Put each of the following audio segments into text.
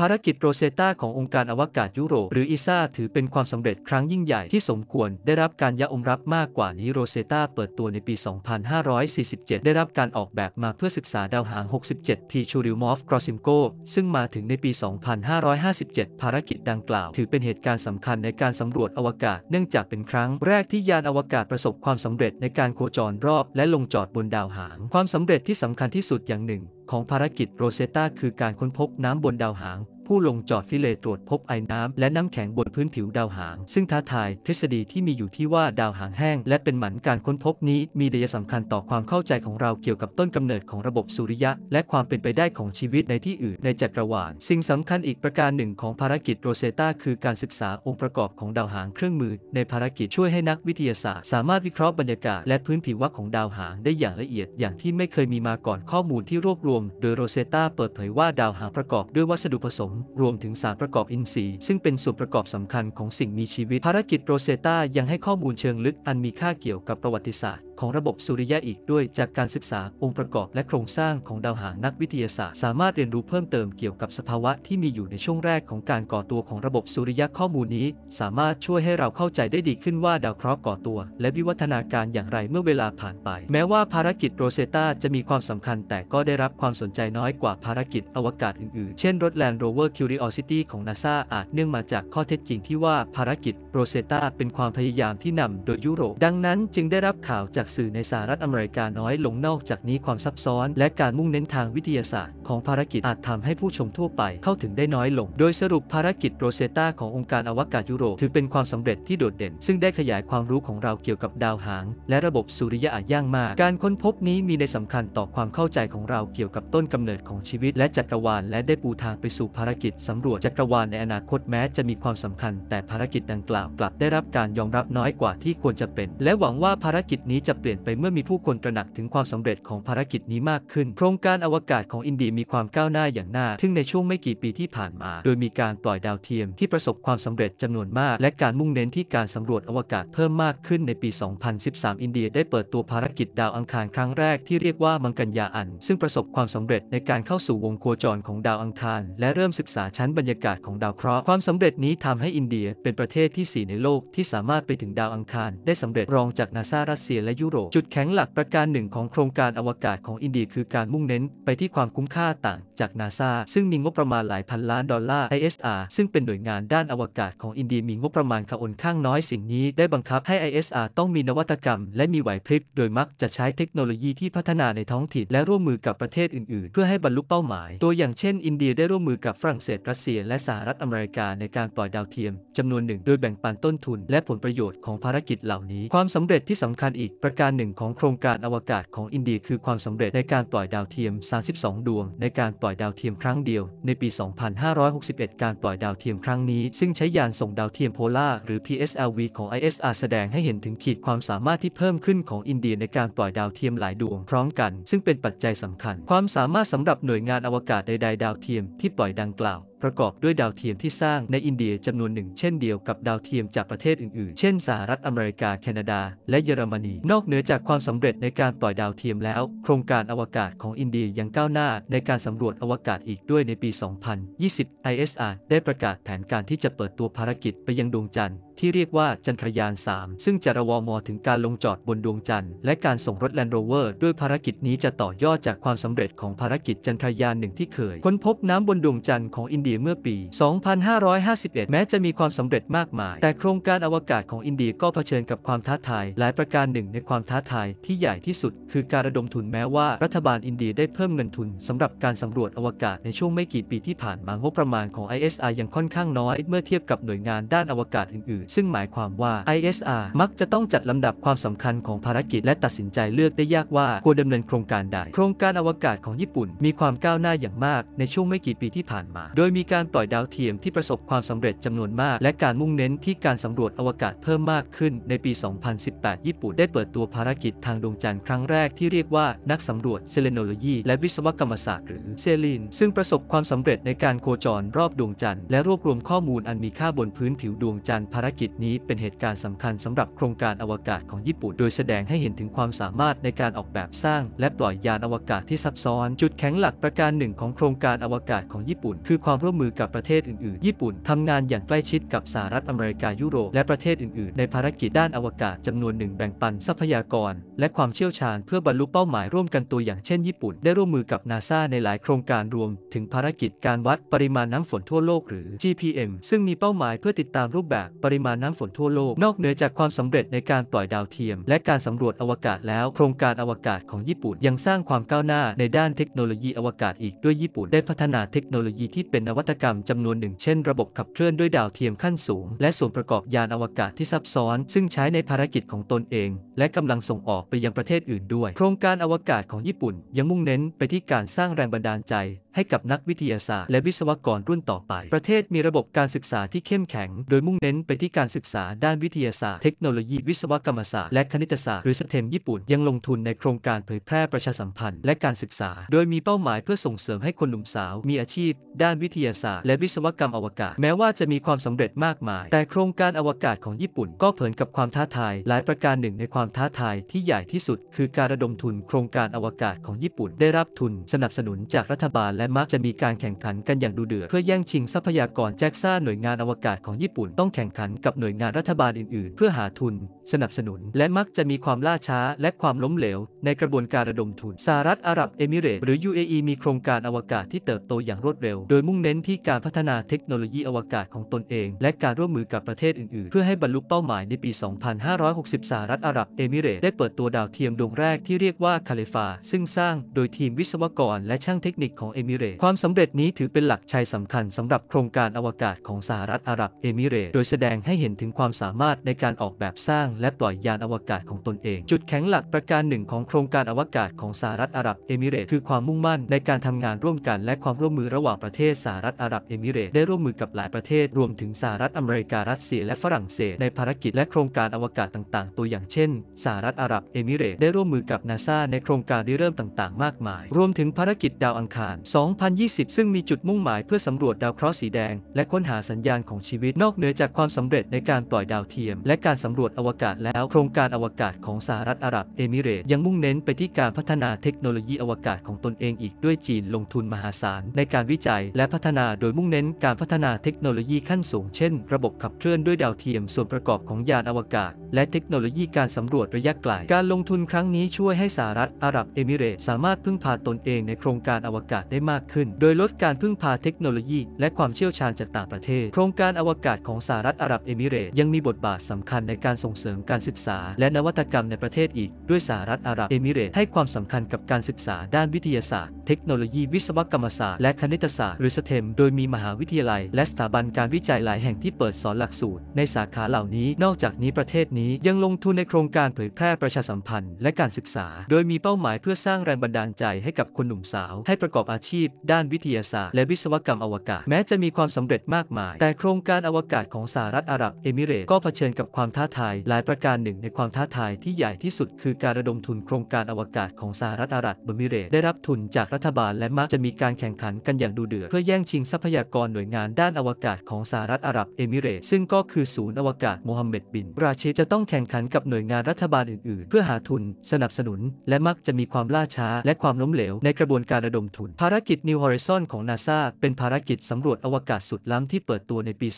ภารกิจโรเซตาขององค์การอวกาศยุโรป หรืออีซาถือเป็นความสำเร็จครั้งยิ่งใหญ่ที่สมควรได้รับการยะอมรับมากกว่านี้โรเซตาเปิดตัวในปี 2547 ได้รับการออกแบบมาเพื่อศึกษาดาวหาง 67 p ชูริวมอฟกรอซิมโกซึ่งมาถึงในปี 2557 ภารกิจดังกล่าว ถือเป็นเหตุการณ์สำคัญในการสำรวจอวกาศเนื่องจากเป็นครั้งแรกที่ยานอวกาศประสบความสำเร็จในการโคจรรอบ และลงจอดบนดาวหางความสำเร็จที่สำคัญที่สุดอย่างหนึ่งของภารกิจโรเซตาคือการค้นพบน้ำบนดาวหางผู้ลงจอดฟิเลตรวจพบไอ้น้ำและน้ำแข็งบนพื้นผิวดาวหาง ซึ่งท้าทายทฤษฎีที่มีอยู่ที่ว่าดาวหางแห้ง และเป็นหมันการค้นพบนี้ มีเดียสำคัญต่อความเข้าใจของเราเกี่ยวกับต้นกำเนิดของระบบสุริยะ และความเป็นไปได้ของชีวิตในที่อื่นในจักรวาลสิ่งสำคัญอีกประการหนึ่งของภารกิจโรเซตาคือการศึกษาองค์ประกอบของดาวหางเครื่องมือ ในภารกิจช่วยให้นักวิทยาศาสตร์สามารถวิเคราะห์บรรยากาศและพื้นผิววัของดาวหางได้อย่างละเอียด อย่างที่ไม่เคยมีมาก่อนข้อมูลที่รวบรวมโดยโรเซตาเปิดเผยว่าดาวหางประกอบด้วยวัสดุผสมมรวมถึงสารประกอบอินทรีย์ซึ่งเป็นส่วนประกอบสำคัญของสิ่งมีชีวิต ภารกิจโรเซตายังให้ข้อมูลเชิงลึกอันมีค่าเกี่ยวกับประวัติศาสตร์ของระบบสุริยะอีกด้วยจากการศึกษาองค์ประกอบและโครงสร้างของดาวหางนักวิทยาศาสตร์ สามารถเรียนรู้เพิ่มเติมเกี่ยวกับสภาวะที่มีอยู่ในช่วงแรกของการก่อตัวของระบบสุริยะข้อมูลนี้ สามารถช่วยให้เราเข้าใจได้ดีขึ้นว่าดาวเคราะห์ก่อตัว และวิวัฒนาการอย่างไรเมื่อเวลาผ่านไปแม้ว่าภารกิจโรเซตาจะมีความสำคัญแต่ก็ได้รับความสนใจน้อยกว่าภารกิจอวกาศอื่น ๆ เช่นรถแลนด์โรเวอร์คิวริออซิตี้ของนาซาอาจเนื่องมาจากข้อเท็จจริงที่ว่าภารกิจโรเซตาเป็นความพยายามที่นำโดยยุโรป ดังนั้นจึงได้รับข่าวจากากสื่อในสหรัฐอเมริกาน้อยลงนอกจากนี้ความซับซ้อน และการมุ่งเน้นทางวิทยาศาสตร์ของภารกิจ อาจทำให้ผู้ชมทั่วไปเข้าถึงได้น้อยลง โดยสรุปภารกิจโรเซตาขององค์การอวกาศยุโรปถือเป็นความสำเร็จที่โดดเด่น ซึ่งได้ขยายความรู้ของเราเกี่ยวกับดาวหาง และระบบสุริยะอย่างมาก การค้นพบนี้มีในสำคัญต่อความเข้าใจของเราเกี่ยวกับต้นกำเนิดของชีวิต และจักรวาล และได้ปูทางไปสู่ภารกิจ สำรวจจักรวาลในอนาคตแม้ จะมีความสำคัญ แต่ภารกิจดังกล่าวกลับได้รับการยอมรับน้อยกว่าที่ควรจะเป็น และหวังว่าภารกิจนี้จะะเปลี่ยนไปเมื่อมีผู้คนตระหนักถึงความสำเร็จของภารกิจนี้มากขึ้น โครงการอวกาศของอินเดียมีความก้าวหน้าอย่างน่าทึ่งในช่วงไม่กี่ปีที่ผ่านมา โดยมีการปล่อยดาวเทียมที่ประสบความสำเร็จจำนวนมาก และการมุ่งเน้นที่การสำรวจอวกาศเพิ่มมากขึ้น ในปี 2013 อินเดีย ได้เปิดตัวภารกิจดาวอังคารครั้งแรกที่เรียกว่ามังกรยาอัน ซึ่งประสบความสำเร็จในการเข้าสู่วงโคจรของดาวอังคารและเริ่มศึกษาชั้นบรรยากาศของดาวเคราะห์ความสำเร็จนี้ทำให้อินเดียเป็นประเทศที่ 4 ในโลกที่สามารถไปถึงดาวอังคารได้สำเร็จรองจากนาซารัสเซียและยุโรปจุดแข็งหลักประการหนึ่งของโครงการอวกาศของอินเดียคือการมุ่งเน้นไปที่ความคุ้มค่าต่างจากนาซาซึ่งมีงบประมาณหลายพันล้านดอลลาร์ ISR ซึ่งเป็นหน่วยงานด้านอวกาศของอินเดียมีงบประมาณขอนข้างน้อยสิ่งนี้ได้บังคับให้ ISR ต้องมีนวัตกรรมและมีไหวพริบโดยมักจะใช้เทคโนโลยีที่พัฒนาในท้องถิ่นและร่วมมือกับประเทศอื่นๆ เพื่อให้บรรลุเป้าหมาย ตัวอย่างเช่นอินเดียได้ร่วมมือกับฝรั่งเศสรัสเซีย และสหรัฐอเมริกาในการปล่อยดาวเทียมจำนวนหนึ่งโดยแบ่งปันต้นทุนและผลประโยชน์ของภารกิจเหล่านี้ความสาเร็จที่สาคัญอีกประการหนึ่งของโครงการอวกาศของอินเดียคือความสำเร็จในการปล่อยดาวเทียม 32 ดวงในการปล่อยดาวเทียมครั้งเดียวในปี 2561การปล่อยดาวเทียมครั้งนี้ซึ่งใช้ยานส่งดาวเทียมโพล่าหรือ PSLV ของ ISR แสดงให้เห็นถึงขีดความสามารถที่เพิ่มขึ้นของอินเดียในการปล่อยดาวเทียมหลายดวงพร้อมกันซึ่งเป็นปัจจัยสำคัญ ความสามารถสำหรับหน่วยงานอวกาศใดๆดาวเทียมที่ปล่อยดังกล่าวประกอบด้วยดาวเทียมที่สร้างในอินเดียจำนวนหนึ่งเช่นเดียวกับดาวเทียมจากประเทศอื่น ๆ เช่นสหรัฐอเมริกาแคนาดาและเยอรมนีนอกเหนือจากความสำเร็จในการปล่อยดาวเทียมแล้ว โครงการอวกาศของอินเดียยังก้าวหน้าในการสำรวจอวกาศอีกด้วยในปี 2020 ISR ได้ประกาศแผนการที่จะเปิดตัวภารกิจไปยังดวงจันทร์ที่เรียกว่าจันทรยาน 3 ซึ่งจะระวอมอถึงการลงจอดบนดวงจันทร์และการส่งรถแลนด์โรเวอร์ ด้วยภารกิจนี้จะต่อยอดจากความสำเร็จของภารกิจจันทรยานหนึ่งที่เคย ค้นพบน้ำบนดวงจันทร์ของอินเดียเมื่อปี 2551 แม้จะมีความสำเร็จมากมาย แต่โครงการอวกาศของอินเดียก็เผชิญกับความท้าทายหลายประการหนึ่งในความท้าทายที่ใหญ่ที่สุด คือการระดมทุนแม้ว่ารัฐบาลอินเดียได้เพิ่มเงินทุนสำหรับการสำรวจอวกาศในช่วงไม่กี่ปีที่ผ่าน มางบประมาณของ i s i ยังค่อนข้างน้อย เมื่อเทียบกับหน่วยงานด้านอวกาศอื่นซึ่งหมายความว่า ISR มักจะต้องจัดลำดับความสำคัญของภารกิจ และตัดสินใจเลือกได้ยากว่าควรดำเนินโครงการใดโครงการอวกาศของญี่ปุ่นมีความก้าวหน้าอย่างมากในช่วงไม่กี่ปีที่ผ่านมา โดยมีการปล่อยดาวเทียมที่ประสบความสำเร็จจำนวนมากและการมุ่งเน้นที่การสำรวจอวกาศเพิ่มมากขึ้น ในปี 2018 ญี่ปุ่นได้เปิดตัวภารกิจทางดวงจันทร์ครั้งแรกที่เรียกว่านักสำรวจเซเลโนโลยีและวิศวกรรมศาสตร์หรือเซลินซึ่งประสบความสำเร็จในการโคจรรอบดวงจันทร์และรวบรวมข้อมูลอันมีค่าบนพื้นผิวดวงจันทร์ภารกิจนี้เป็นเหตุการณ์สำคัญสำหรับโครงการอวกาศของญี่ปุ่น โดยแสดงให้เห็นถึงความสามารถในการออกแบบสร้างและปล่อยยานอวกาศที่ซับซ้อน จุดแข็งหลักประการหนึ่งของโครงการอวกาศของญี่ปุ่นคือความร่วมมือกับประเทศอื่นๆ ญี่ปุ่นทำงานอย่างใกล้ชิดกับสหรัฐอเมริกายุโรป และประเทศอื่นๆในภารกิจด้านอวกาศจำนวนหนึ่งแบ่งปันทรัพยากรและความเชี่ยวชาญเพื่อบรรลุเป้าหมายร่วมกันตัวอย่างเช่นญี่ปุ่นได้ร่วมมือกับนาซาในหลายโครงการรวมถึงภารกิจการวัดปริมาณน้ำฝนทั่วโลกหรือ GPM ซึ่งมีเป้าหมายเพื่อติดตามรูปแบบปริมาณน้ำฝนทั่วโลก นอกเหนือจากความสำเร็จในการปล่อยดาวเทียม และการสำรวจอวกาศแล้ว โครงการอวกาศของญี่ปุ่น ยังสร้างความก้าวหน้าในด้านเทคโนโลยีอวกาศอีกด้วยญี่ปุ่นได้พัฒนาเทคโนโลยีที่เป็นนวัตกรรมจำนวนหนึ่ง เช่นระบบขับเคลื่อนด้วยดาวเทียมขั้นสูง และส่วนประกอบยานอวกาศที่ซับซ้อน ซึ่งใช้ในภารกิจของตนเอง และกำลังส่งออกไปยังประเทศอื่นด้วย โครงการอวกาศของญี่ปุ่น ยังมุ่งเน้นไปที่การสร้างแรงบันดาลใจให้กับนักวิทยาศาสตร์และวิศวกรรุ่นต่อไป ประเทศมีระบบการศึกษาที่เข้มแข็ง โดยมุ่งเน้นไปที่การศึกษาด้านวิทยาศาสตร์ เทคโนโลยีวิศวกรรมศาสตร์และคณิตศาสตร์หรือสเต็มญี่ปุ่นยังลงทุนในโครงการเผยแพร่ประชาสัมพันธ์และการศึกษา โดยมีเป้าหมายเพื่อส่งเสริมให้คนหนุ่มสาวมีอาชีพด้านวิทยาศาสตร์และวิศวกรรมอวกาศ แม้ว่าจะมีความสำเร็จมากมาย แต่โครงการอวกาศของญี่ปุ่นก็เผินกับความท้าทายหลายประการหนึ่งในความท้าทายที่ใหญ่ที่สุด คือการระดมทุน โครงการอวกาศของญี่ปุ่นได้รับทุนสนับสนุนจากรัฐบาลและมักจะมีการแข่งขันกันอย่างดุเดือดเพื่อแย่งชิงทรัพยากรแจ็กซ่าหน่วยงานอวกาศของญี่ปุ่น ต้องแข่งขันกับหน่วยงานรัฐบาลอื่น ๆ เพื่อหาทุน สนับสนุนและมักจะมีความล่าช้าและความล้มเหลว ในกระบวนการระดมทุนสหรัฐอาหรับเอมิเรต หรือ UAE มีโครงการอวกาศที่เติบโตอย่างรวดเร็ว โดยมุ่งเน้นที่การพัฒนาเทคโนโลยีอวกาศของตนเองและการร่วมมือกับประเทศอื่น ๆ เพื่อให้บรรลุเป้าหมายในปี 2560สหรัฐอาหรับเอมิเรตได้เปิดตัวดาวเทียมดวงแรกที่เรียกว่าคาเลฟาซึ่งสร้างโดยทีมวิศวกรและช่างเทคนิคของเอมิิเรตความสำเร็จนี้ถือเป็นหลักชัยสำคัญสำหรับโครงการอวกาศของสหรัฐอาหรับเอมิเรตโดยแสดงให้เห็นถึงความสามารถในการออกแบบสร้างและปล่อยยานอวกาศของตนเอง จุดแข็งหลักประการหนึ่ง ของโครงการอวกาศของสหรัฐอาหรับเอมิเรต คือความมุ่งมั่นในการทำงานร่วมกันและความร่วมมือระหว่างประเทศสหรัฐอาหรับเอมิเรต ได้ร่วมมือกับหลายประเทศ รวมถึงสหรัฐอเมริการัสเซียและฝรั่งเศสในภารกิจและโครงการอวกาศต่างๆ ตัวอย่างเช่น สหรัฐอาหรับเอมิเรต ได้ร่วมมือกับนาซาในโครงการริเริ่มต่าง ๆมากมายรวมถึงภารกิจดาวอังคาร2 2020 ซึ่งมีจุดมุ่งหมายเพื่อสำรวจดาวเคราะห์สีแดงและค้นหาสัญญาณของชีวิตนอกเหนือจากความสำเร็จในการปล่อยดาวเทียม และการสำรวจอวกาศแล้ว โครงการอวกาศของสหรัฐอาหรับเอมิเรต ยังมุ่งเน้นไปที่การพัฒนาเทคโนโลยีอวกาศของตนเองอีก ด้วยจีนลงทุนมหาศาล ในการวิจัย และพัฒนาโดยมุ่งเน้นการพัฒนาเทคโนโลยีขั้นสูง เช่นระบบขับเคลื่อนด้วยดาวเทียม ส่วนประกอบของยานอวกาศ และเทคโนโลยีการสำรวจระยะไกลการลงทุนครั้งนี้ช่วยให้สหรัฐอาหรับเอมิเรตสามารถพึ่งพาตนเองในโครงการอวกาศได้มากากขึ้นโดยลดการพึ่งพาเทคโนโลยี และความเชี่ยวชาญจากต่างประเทศ โครงการอวกาศของสหรัฐอาหรับเอมิเรตยังมีบทบาทสำคัญในการส่งเสริมการศึกษา และนวัตกรรมในประเทศอีกด้วยสหรัฐอาหรับเอมิเรตให้ความสำคัญกับการศึกษาด้านวิทยาศาสตร์ เทคโนโลยีวิศวกรรมศาสตร์และคณิตศาสตร์หรือสเทมโดยมีมหาวิทยาลัย และสถาบันการวิจัยหลายแห่งที่เปิดสอนหลักสูตร ในสาขาเหล่านี้นอกจากนี้ประเทศนี้ยังลงทุนในโครงการเผยแพร่ประชาสัมพันธ์ และการศึกษา โดยมีเป้าหมายเพื่อสร้างแรงบันดาลใจให้กับคนหนุ่มสาว ให้ประกอบอาชีพพด้านวิทยาศาสตร์และวิศวกรรมอวกาศแม้จะมีความสำเร็จมากมายแต่โครงการอวกาศของสหรัฐอาหรับเอมิเรตก็เผชิญกับความท้าทายหลายประการหนึ่งในความท้าทายที่ใหญ่ที่สุด คือการระดมทุน โครงการอวกาศของสหรัฐอาหรับเอมิเรตได้รับทุนจากรัฐบาล และมักจะมีการแข่งขันกันอย่างดูเดือดเพื่อแย่งชิงทรัพยากรหน่วยงานด้านอวกาศของสหรัฐอาหรับเอมิเรต ซึ่งก็คือศูนย์อวกาศโมฮัมเหม็ดบินราชิดจะต้องแข่งขันกับหน่วยงานรัฐบาลอื่น ๆ เพื่อหาทุนสนับสนุน และมักจะมีความล่าช้าและความล้มเหลวในกระบวนการระดมทุนภารกิจกิจ New Horizon ของ NASA เป็นภารกิจสำรวจอวกาศสุดล้ำที่เปิดตัวในปี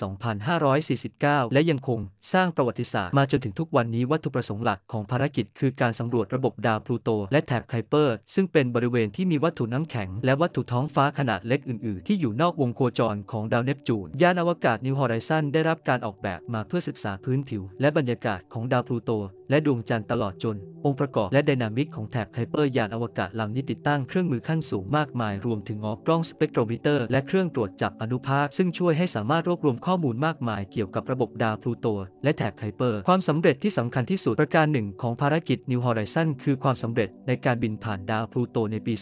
2549 และยังคงสร้างประวัติศาสตร์มาจนถึงทุกวันนี้วัตถุประสงค์หลักของภารกิจ คือการสำรวจระบบดาวพลูโตและแถบไคเปอร์ ซึ่งเป็นบริเวณที่มีวัตถุน้ำแข็งและวัตถุท้องฟ้าขนาดเล็กอื่น ๆ ที่อยู่นอกวงโคจรของดาวเนปจูนยานอวกาศ New Horizon ได้รับการออกแบบมาเพื่อศึกษาพื้นผิว และบรรยากาศของดาวพลูโต และดวงจันทร์ตลอดจนองค์ประกอบและดินามิกของแถบไคเปอร์ยานอวกาศลำนี้ติดตั้งเครื่องมือขั้นสูงมากมาย รวมถึงหอกล้องสเปกโทรมิเตอร์และเครื่องตรวจจับอนุภาค ซึ่งช่วยให้สามารถรวบรวมข้อมูลมากมาย เกี่ยวกับระบบดาวพลูโต และแถบไคเปอร์ ความสำเร็จที่สำคัญที่สุด ประการหนึ่งของภารกิจ New Horizon คือความสำเร็จในการบินผ่านดาวพลูโต ในปี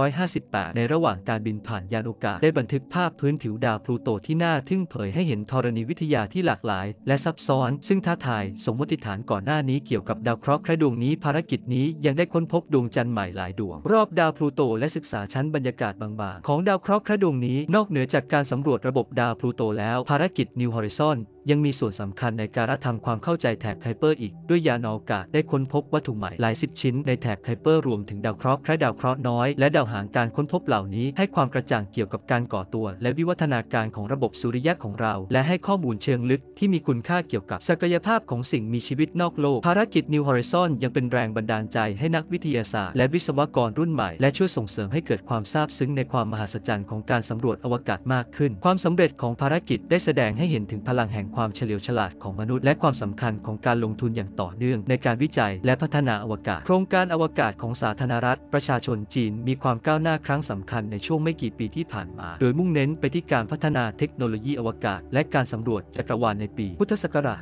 2558 ในระหว่างการบินผ่านยานอวกาศได้บันทึกภาพพื้นผิวดาวพลูโตที่น่าทึ่งเผยให้เห็นธรณีวิทยาที่หลากหลาย และซับซ้อน ซึ่งท้าทายสมมติฐานก่อนหน้านี้เกี่ยวกับดาวเคราะห์แครดวงนี้ภารกิจนี้ยังได้ค้นพบดวงจันทร์ใหม่หลายดวง รอบดาวพลูโตและศึกษาชั้นบรรยากาศากาศบางๆ ของดาวเคราะห์กระดวงนี้ นอกเหนือจากการสำรวจระบบดาวพลูโตแล้ว ภารกิจ New Horizon ยังมีส่วนสำคัญในการทำความเข้าใจแ็กไทเปอร์อีก ด้วยยานอวกาศได้ค้นพบวัตถุใหม่หลายสิบชิ้นในแ็กไทเปอร์รวมถึงดาวเคราะห์คล้ายดาวเคราะห์น้อยและดาวหาง การค้นพบเหล่านี้ ให้ความกระจ่างเกี่ยวกับการก่อตัว และวิวัฒนาการของระบบสุริยะของเรา และให้ข้อมูลเชิงลึกที่มีคุณค่าเกี่ยวกับ ศักยภาพของสิ่งมีชีวิตนอกโลก ภารกิจ New Horizon ยังเป็นแรงบันดาลใจให้นักวิทยาศาสตร์และวิศวกรรุ่นใหม่ และช่วยส่งเสริมให้เกิดความซาบซึ้งในความมหัศจรรย์ของการสำรวจอวกาศมากขึ้น ความสำเร็จของภารกิจได้แสดงให้เห็นถึงพลังแห่งความเฉลียวฉลาดของมนุษย์ และความสำคัญของการลงทุนอย่างต่อเนื่อง ในการวิจัยและพัฒนาอวกาศ โครงการอวกาศของสาธารณรัฐ ประชาชนจีน มีความก้าวหน้าครั้งสำคัญในช่วงไม่กี่ปีที่ผ่านมา โดยมุ่งเน้นไปที่การพัฒนาเทคโนโลยีอวกาศ และการสำรวจจักรวาลในปี พุทธศักราช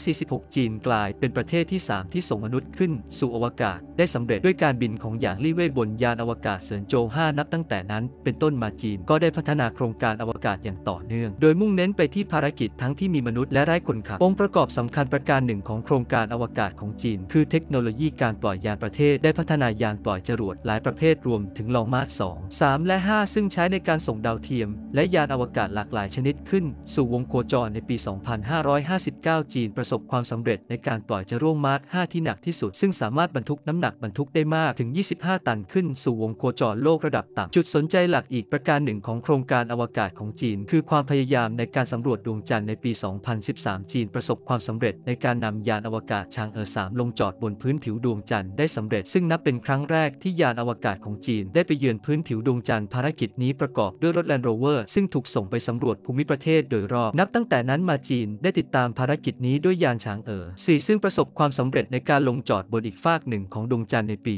2546 จีนกลายเป็นประเทศที่ 3 ที่ส่งมนุษย์ขึ้นสู่อวกาศ ได้สำเร็จด้วยการบินของหยางลี่เว่ยบนยานอวกาศเซินโจว5นับ ตั้งแต่นั้น เป็นต้นมาจีนก็ได้พัฒนาโครงการอวกาศอย่างต่อเนื่อง โดยมุ่งเน้นไปที่ภารกิจทั้งงที่มีมนุษย์และไร้คนขับ องค์ประกอบสำคัญประการหนึ่งของโครงการอวกาศของจีน คือเทคโนโลยีการปล่อยยานประเทศ ได้พัฒนายานปล่อยจรวดหลายประเภทรวมถึงลองมาร์ส2 3 และ 5 ซึ่งใช้ในการส่งดาวเทียม และยานอวกาศหลากหลายชนิดขึ้น สู่วงโคจรในปี 2559 จีนประสบความสำเร็จ ในการปล่อยจรวดมาร์ส5ที่หนักที่สุด ซึ่งสามารถบรรทุกน้ำหนักบรรทุกได้มากถึง 25 ตันขึ้น สู่วงโคจรโลกระดับต่ำจุดสนใจหลักอีกประการหนึ่งของโครงการอวกาศของจีน คือความพยายามในการสำรวจดวงจันทร์ในปี 2013 จีนประสบความสำเร็จในการนำยานอวกาศชางเออสามลงจอดบนพื้นผิวดวงจันทร์ได้สำเร็จซึ่งนับเป็นครั้งแรก ที่ยานอวกาศของจีน ได้ไปเยือนพื้นผิวดวงจันทร์ภารกิจนี้ประกอบด้วยรถแลนด์โรเวอร์ซึ่งถูกส่งไปสำรวจภูมิประเทศโดยรอบ นับตั้งแต่นั้นมาจีนได้ติดตามภารกิจนี้ด้วยยานชางเออสี่ซึ่งประสบความสำเร็จในการลงจอดบนอีกฟากหนึ่ง ของดวงจันทร์ในปี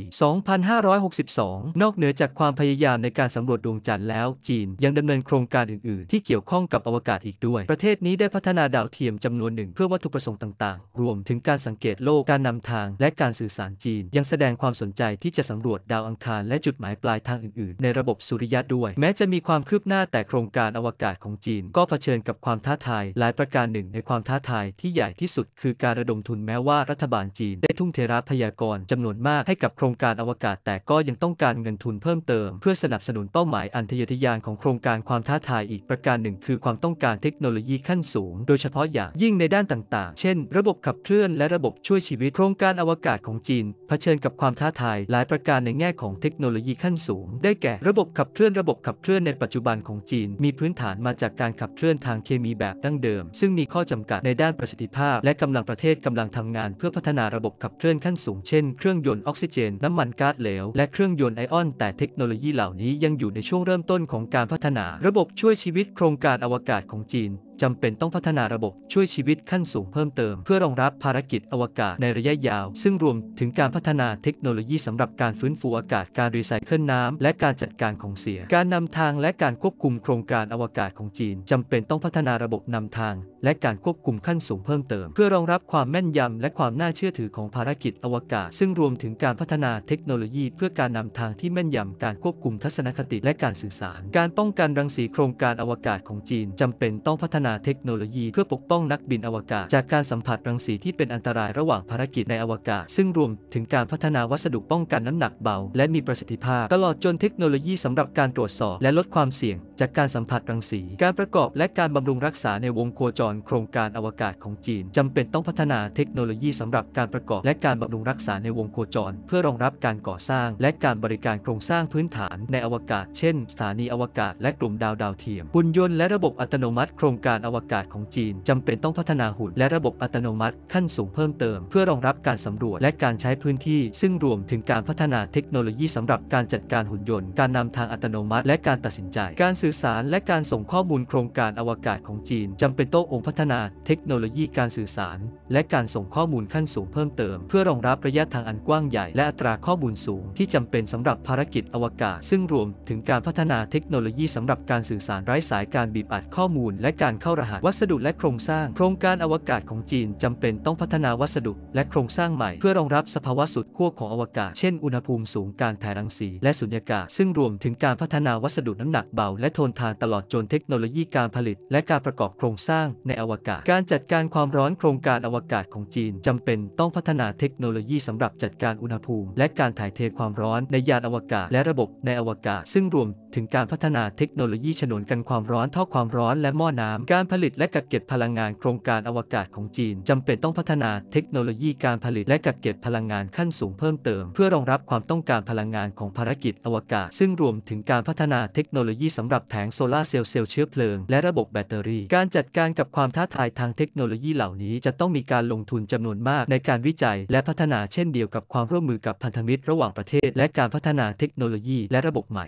2562 นอกเหนือจากความพยายามในการสำรวจดวงจันทร์แล้วจีนยังดำเนินโครงการอื่น ๆ ที่เกี่ยวข้องกับอวกาศอีกด้วย ประเทศนี้ได้พัฒนาดาวเทียมจำนวนหนึ่งเพื่อวัตถุประสงค์ต่างๆ รวมถึงการสังเกตโลก การนำทาง และการสื่อสารจีน ยังแสดงความสนใจที่จะสำรวจดาวอังคาร และจุดหมายปลายทางอื่น ๆ ในระบบสุริยะด้วย แม้จะมีความคืบหน้าแต่โครงการอวกาศของจีน ก็เผชิญกับความท้าทายหลายประการหนึ่งในความท้าทายที่ใหญ่ที่สุด คือการระดมทุนแม้ว่ารัฐบาลจีน ได้ทุ่มเทรัพยากรจำนวนมากให้กับโครงการอวกาศ แต่ก็ยังต้องการเงินทุนเพิ่มเติมเพื่อสนับสนุนเป้าหมายอันทะยอทะยานของโครงการความท้าทายอีกประการหนึ่ง คือความต้องการเทคโนโลยีขั้นสูงโดยเฉพาะอย่างยิ่งในด้านต่าง ๆ เช่น ระบบขับเคลื่อนและระบบช่วยชีวิตโครงการอวกาศของจีนเผชิญกับความท้าทายหลายประการในแง่ของเทคโนโลยีขั้นสูง ได้แก่ ระบบขับเคลื่อนระบบขับเคลื่อนในปัจจุบันของจีน มีพื้นฐานมาจากการขับเคลื่อนทางเคมีแบบดั้งเดิม ซึ่งมีข้อจำกัดในด้านประสิทธิภาพและกำลังประเทศกำลังทำงาน เพื่อพัฒนาระบบขับเคลื่อนขั้นสูงเช่นเครื่องยนต์ออกซิเจนน้ามันก๊าซเหลวและเครื่องยนต์ไอออนแต่เทคโนโลยีเหล่านี้ยังอยู่ในช่วงเริ่มต้นของการพัฒนา ระบบช่วยชีวิตโครงการอวกาศของจีนจำเป็นต้องพัฒนาระบบช่วยชีวิตขั้นสูงเพิ่มเติมเพื่อรองรับภารกิจอวกาศในระยะยาว ซึ่งรวมถึงการพัฒนาเทคโนโลยีสำหรับการฟื้นฟูอากาศการรีไซเคิลน้ำและการจัดการของเสีย การนำทางและการควบคุมโครงการอวกาศของจีนจำเป็นต้องพัฒนาระบบนำทางและการควบคุมขั้นสูงเพิ่มเติมเพื่อรองรับความแม่นยำและความน่าเชื่อถือของภารกิจอวกาศ ซึ่งรวมถึงการพัฒนาเทคโนโลยีเพื่อการนำทางที่แม่นยำการควบคุมทัศนคติและการสื่อสาร การป้องกันรังสีโครงการอวกาศของจีนจำเป็นต้องพัฒนานาเทคโนโลยีเพื่อปกป้องนักบินอวกาศ จากการสัมผัสรังสีที่เป็นอันตรายระหว่างภารกิจในอวกาศ ซึ่งรวมถึงการพัฒนาวัสดุป้องกันน้ำหนักเบา และมีประสิทธิภาพ ตลอดจนเทคโนโลยีสำหรับการตรวจสอบและลดความเสี่ยงจากการสัมผัสรังสี การประกอบและการบำรุงรักษาในวงโคจรโครงการอวกาศของจีนจำเป็นต้องพัฒนาเทคโนโลยีสำหรับการประกอบ และการบำรุงรักษาในวงโคจร เพื่อรองรับการก่อสร้าง และการบริการโครงสร้างพื้นฐานในอวกาศ เช่นสถานีอวกาศ และกลุ่มดาวดาวเทียมหุ่นยนต์และระบบอัตโนมัติโครงการานอวกาศของจีนจำเป็นต้องพัฒนาหุ่นและระบบอัตโนมัติขั้นสูงเพิ่มเติมเพื่อรองรับการสำรวจและการใช้พื้นที่ ซึ่งรวมถึงการพัฒนาเทคโนโลยีสำหรับการจัดการหุ่นยนต์ การนำทางอัตโนมัติ และการตัดสินใจ การสื่อสารและการส่งข้อมูลโครงการอวกาศของจีนจำเป็นต้ององค์พัฒนาเทคโนโลยีการสื่อสาร และการส่งข้อมูลขั้นสูงเพิ่มเติมเพื่อรองรับระยะทางอันกว้างใหญ่และอัตราข้อมูลสูง ที่จำเป็นสำหรับภารกิจอวกาศ ซึ่งรวมถึงการพัฒนาเทคโนโลยีสำหรับการสื่อสารไร้สายการบีบอัดข้อมูล และการข้ารหัสวัสดุและโครงสร้าง โครงการอวกาศของจีนจำเป็นต้องพัฒนาวัสดุและโครงสร้างใหม่ เพื่อรองรับสภาวะสุดขั้วของอวกาศเช่นอุณหภูมิสูงการแผ่รังสีและสุญญากาศ ซึ่งรวมถึงการพัฒนาวัสดุน้ำหนักเบาและทนทานตลอดจนเทคโนโลยีการผลิต และการประกอบโครงสร้างในอวกาศ การจัดการความร้อนโครงการอวกาศของจีน จำเป็นต้องพัฒนาเทคโนโลยีสำหรับจัดการอุณหภูมิ และการถ่ายเทความร้อนในยานอวกาศและระบบในอวกาศ ซึ่งรวมถึงการพัฒนาเทคโนโลยีฉนวนกันความร้อนท่อความร้อน และหม้อน้ำการผลิตและกักเก็บพลังงานโครงการอวกาศของจีนจำเป็นต้องพัฒนาเทคโนโลยี การผลิตและกักเก็บพลังงานขั้นสูงเพิ่มเติมเพื่อรองรับความต้องการพลังงานของภารกิจอวกาศ ซึ่งรวมถึงการพัฒนาเทคโนโลยีสำหรับแผงโซลาเซลล์เซลล์เชื้อเพลิงและระบบแบตเตอรี่ การจัดการกับความท้าทายทางเทคโนโลยีเหล่านี้ จะต้องมีการลงทุนจำนวนมากในการวิจัย และพัฒนาเช่นเดียวกับความร่วมมือกับพันธมิตร ระหว่างประเทศและการพัฒนาเทคโนโลยีและระบบใหม่